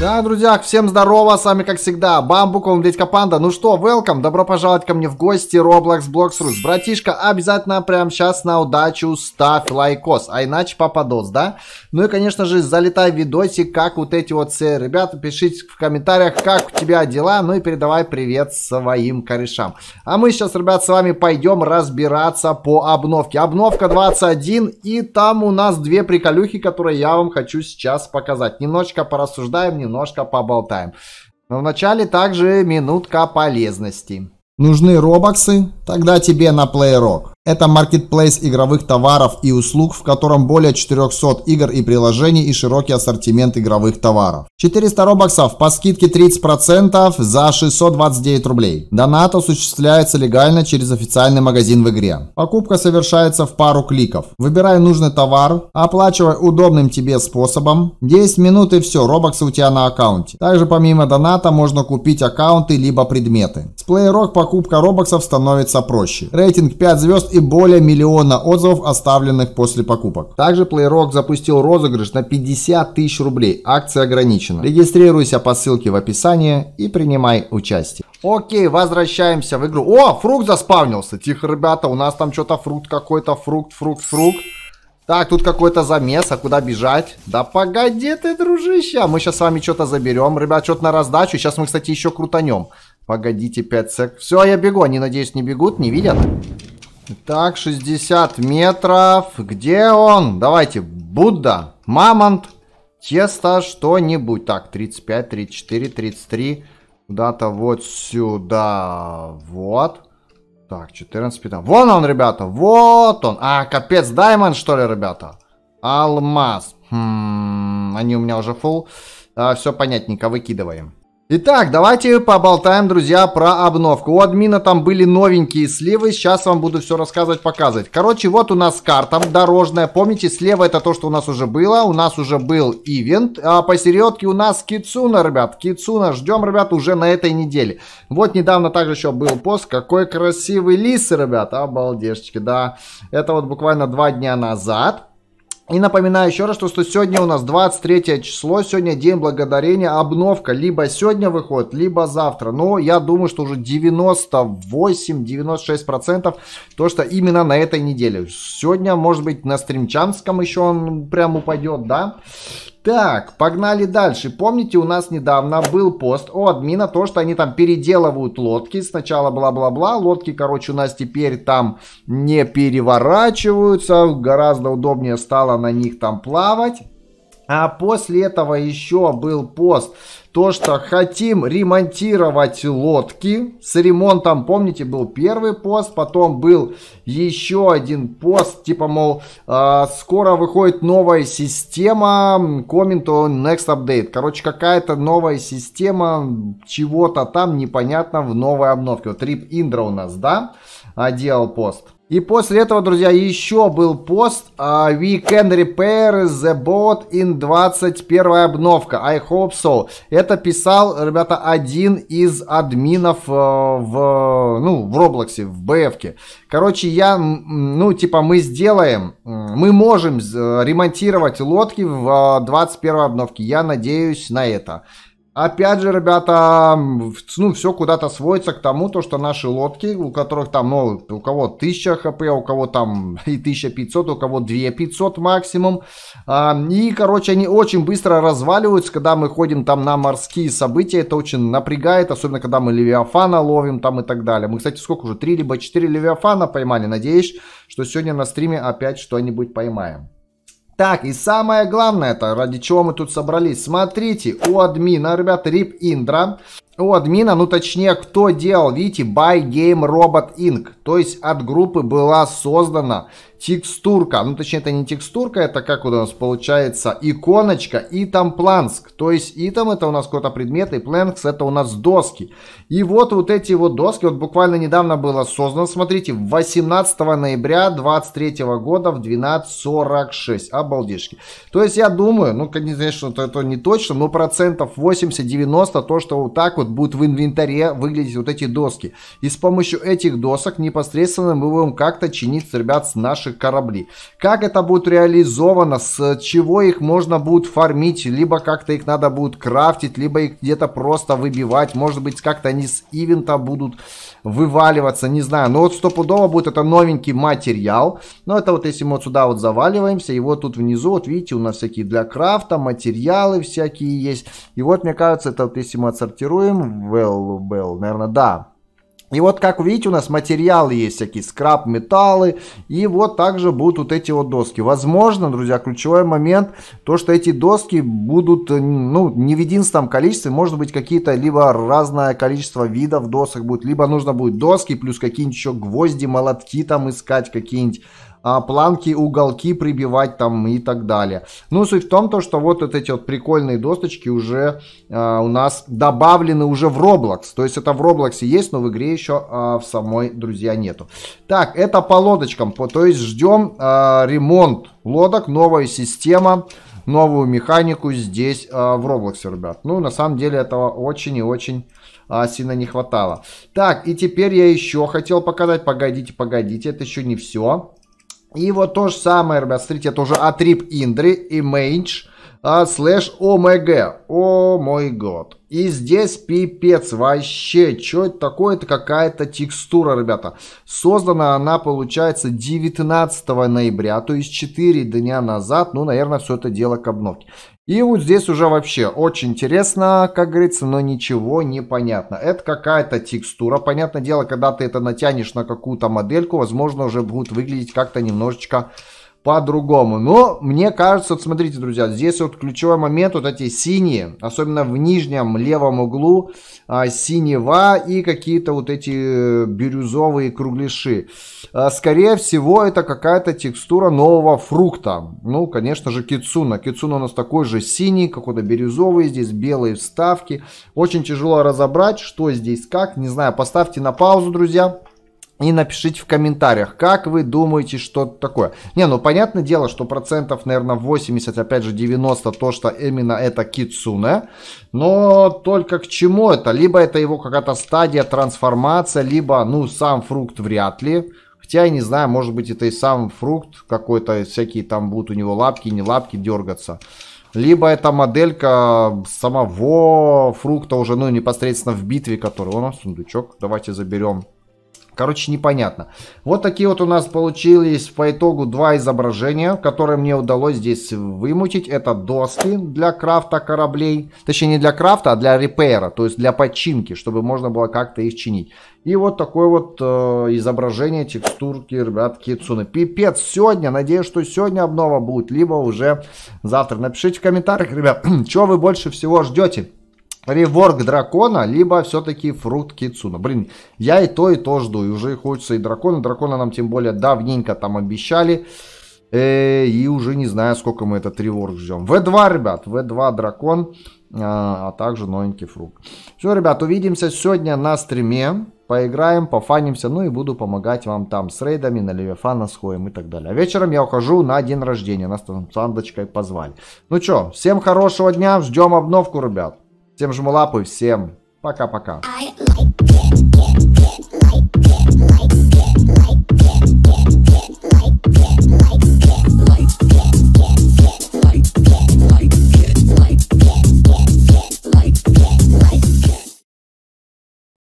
Да, друзья, всем здорово, с вами как всегда Бамбук, он Дядька Панда. Ну что, welcome, добро пожаловать ко мне в гости Roblox Blocks Roots. Братишка, обязательно прям сейчас на удачу ставь лайкос, а иначе попадос, да? Ну и, конечно же, залетай в видосик, как вот эти вот все ребята, пишите в комментариях, как у тебя дела, ну и передавай привет своим корешам. А мы сейчас, ребят, с вами пойдем разбираться по обновке. Обновка 21, и там у нас две приколюхи, которые я вам хочу сейчас показать. Немножечко порассуждаем, не? немножко поболтаем. Но вначале также минутка полезности. Нужны робоксы? Тогда тебе на плейрок. Это маркетплейс игровых товаров и услуг, в котором более 400 игр и приложений и широкий ассортимент игровых товаров. 400 робоксов по скидке 30% за 629 рублей. Донат осуществляется легально через официальный магазин в игре. Покупка совершается в пару кликов. Выбирай нужный товар, оплачивай удобным тебе способом. 10 минут и все, робоксы у тебя на аккаунте. Также помимо доната можно купить аккаунты либо предметы. С PlayRock покупка робоксов становится проще. Рейтинг 5 звезд и и более миллиона отзывов, оставленных после покупок. Также PlayRock запустил розыгрыш на 50 тысяч рублей. Акция ограничена. Регистрируйся по ссылке в описании и принимай участие. Окей, возвращаемся в игру. О, фрукт заспавнился. Тихо, ребята, у нас там что-то фрукт какой-то, фрукт, фрукт, фрукт. Так, тут какой-то замес, а куда бежать? Да погоди ты, дружище, а мы сейчас с вами что-то заберем. Ребят, что-то на раздачу, сейчас мы, кстати, еще крутанем. Погодите 5 сек. Все, я бегу, они, надеюсь, не бегут, не видят. Так, 60 метров. Где он? Давайте, Будда, Мамонт, Тесто, что-нибудь. Так, 35, 34, 33. Куда-то вот сюда. Вот. Так, 14, 15. Вон он, ребята, вот он. А, капец, даймонд, что ли, ребята? Алмаз. Хм, они у меня уже фул. А, все понятненько, выкидываем. Итак, давайте поболтаем, друзья, про обновку. У админа там были новенькие сливы, сейчас вам буду все рассказывать, показывать. Короче, вот у нас карта дорожная, помните, слева это то, что у нас уже было, у нас уже был ивент, а посередке у нас Кицуна, ребят, Кицуна, ждем, ребят, уже на этой неделе. Вот недавно также еще был пост, какой красивый лис, ребят, обалдешечки, да. Это вот буквально два дня назад. И напоминаю еще раз, что, сегодня у нас 23 число, сегодня день благодарения, обновка либо сегодня выходит, либо завтра. Но я думаю, что уже 98-96% то, что именно на этой неделе. Сегодня, может быть, на стримчанском еще он прям упадет, да? Так, погнали дальше. Помните, у нас недавно был пост у админа, то, что они там переделывают лодки. Сначала бла-бла-бла. Лодки, короче, у нас теперь там не переворачиваются. Гораздо удобнее стало на них там плавать. А после этого еще был пост, то что хотим ремонтировать лодки. С ремонтом, помните, был первый пост, потом был еще один пост, типа, мол, а, скоро выходит новая система, comment on next update. Короче, какая-то новая система чего-то там непонятно в новой обновке. Вот Рип Индра у нас, да, а, делал пост. И после этого, друзья, еще был пост uh, We can repair the bot in 21 обновка. I hope so. Это писал, ребята, один из админов uh, в, ну, в Роблоксе, в БФке. Короче, я, ну, типа, мы сделаем, мы можем э, ремонтировать лодки в 21 э, обновке. Я надеюсь на это. Опять же, ребята, ну, все куда-то сводится к тому, то, что наши лодки, у которых там, ну, у кого 1000 хп, у кого там и 1500, у кого 2500 максимум. А, и, короче, они очень быстро разваливаются, когда мы ходим там на морские события. Это очень напрягает, особенно когда мы левиафана ловим там и так далее. Мы, кстати, сколько уже? 3 либо 4 левиафана поймали. Надеюсь, что сегодня на стриме опять что-нибудь поймаем. Так, и самое главное это, ради чего мы тут собрались. Смотрите, у админа, ребят, Рип Индра у админа, ну точнее, кто делал, видите, by Game Robot Inc. То есть от группы была создана текстурка, ну точнее, это не текстурка, это как у нас получается иконочка и там планск. То есть и там это у нас какой-то предмет, и планкс это у нас доски. И вот вот эти вот доски, вот буквально недавно было создано, смотрите, 18 ноября 23 года в 12.46, обалдешки. То есть я думаю, ну конечно, это, это не точно, но процентов 80-90 то, что вот так вот вот будут в инвентаре выглядеть вот эти доски. И с помощью этих досок непосредственно мы будем как-то чинить, ребят, с наших кораблей. Как это будет реализовано, с чего их можно будет фармить, либо как-то их надо будет крафтить, либо их где-то просто выбивать. Может быть, как-то они с ивента будут вываливаться, не знаю. Но вот стопудово будет это новенький материал. Но это вот если мы вот сюда вот заваливаемся, и вот тут внизу, вот видите, у нас всякие для крафта, материалы всякие есть. И вот, мне кажется, это вот если мы отсортируем, Cromwell был, наверное, да. И вот, как видите, у нас материалы есть всякие, скраб, металлы. И вот также будут вот эти вот доски. Возможно, друзья, ключевой момент, то, что эти доски будут, э, ну, не в единственном количестве. Может быть, какие-то либо разное количество видов досок будет. Либо нужно будет доски, плюс какие-нибудь еще гвозди, молотки там искать, какие-нибудь а, планки, уголки прибивать там и так далее. Ну, суть в том, то, что вот, вот эти вот прикольные досточки уже э, у нас добавлены уже в Roblox. То есть это в Roblox есть, но в игре еще э, а, в самой, друзья, нету. Так, это по лодочкам. По, то есть ждем э, ремонт лодок, новая система новую механику здесь а, в Roblox, ребят. Ну, на самом деле этого очень и очень сильно не хватало. Так, и теперь я еще хотел показать. Погодите, погодите, это еще не все. И вот то же самое, ребят, смотрите, это уже Атрип индры Image, а, слэш ОМГ. О мой год. И здесь пипец вообще. Что это такое? Это какая-то текстура, ребята. Создана она, получается, 19 ноября, то есть 4 дня назад. Ну, наверное, все это дело к обновке. И вот здесь уже вообще очень интересно, как говорится, но ничего не понятно. Это какая-то текстура. Понятное дело, когда ты это натянешь на какую-то модельку, возможно, уже будут выглядеть как-то немножечко по-другому. Но мне кажется, вот смотрите, друзья, здесь вот ключевой момент, вот эти синие, особенно в нижнем левом углу а, синева и какие-то вот эти э, бирюзовые кругляши. А, скорее всего, это какая-то текстура нового фрукта. Ну, конечно же, кицуна. Кицуна у нас такой же синий, какой-то бирюзовый, здесь белые вставки. Очень тяжело разобрать, что здесь как, не знаю. Поставьте на паузу, друзья и напишите в комментариях, как вы думаете, что такое. Не, ну понятное дело, что процентов, наверное, 80, опять же 90, то, что именно это кицуне. Но только к чему это? Либо это его какая-то стадия трансформация, либо, ну, сам фрукт вряд ли. Хотя, я не знаю, может быть, это и сам фрукт какой-то, всякие там будут у него лапки, не лапки дергаться. Либо это моделька самого фрукта уже, ну, непосредственно в битве, который... О, сундучок, давайте заберем Короче, непонятно. Вот такие вот у нас получились по итогу два изображения, которые мне удалось здесь вымутить. Это доски для крафта кораблей. Точнее, не для крафта, а для репейра, то есть для починки, чтобы можно было как-то их чинить. И вот такое вот э, изображение текстурки, ребятки, Цуны. Пипец, сегодня, надеюсь, что сегодня обнова будет, либо уже завтра. Напишите в комментариях, ребят, чего вы больше всего ждете реворк дракона, либо все-таки фрукт Кицуна. Блин, я и то, и то жду. И уже хочется и дракона. Дракона нам тем более давненько там обещали. Э, и уже не знаю, сколько мы этот реворк ждем. В2, ребят, В2 дракон, а, а также новенький фрукт. Все, ребят, увидимся сегодня на стриме. Поиграем, пофанимся, ну и буду помогать вам там с рейдами, на левефана, сходим и так далее. А вечером я ухожу на день рождения, нас там с Андочкой позвали. Ну что, всем хорошего дня, ждем обновку, ребят. Всем жмулапы, всем пока-пока.